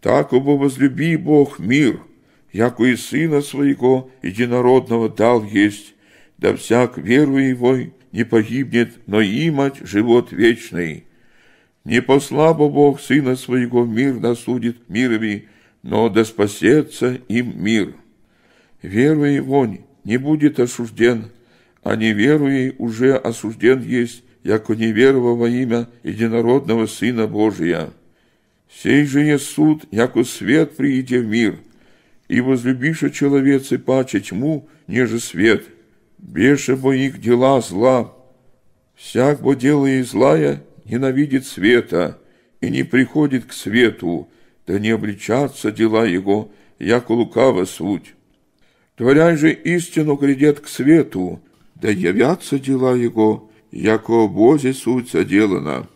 Так обо возлюби Бог мир, яко и Сына Своего Единородного дал есть, да всяк веру Его не погибнет, но имать живот вечный. Не послабо Бог Сына Своего мир насудит мирови, но да спасется им мир. Веруя Его не будет осужден, а неверуя уже осужден есть, яко не во имя Единородного Сына Божия». Сей же є суд, як у свет приїде в мир, і возлюбіше чоловіце паче тьму, ніж свет, Більше бо їх діла зла. Всяк, бо делає злая, ненавидит света, и не приходит к свету, да не обличатся дела его, у лукаво суть. Творяй же истину грядет к свету, да явятся дела его, яко обозе суть соделана.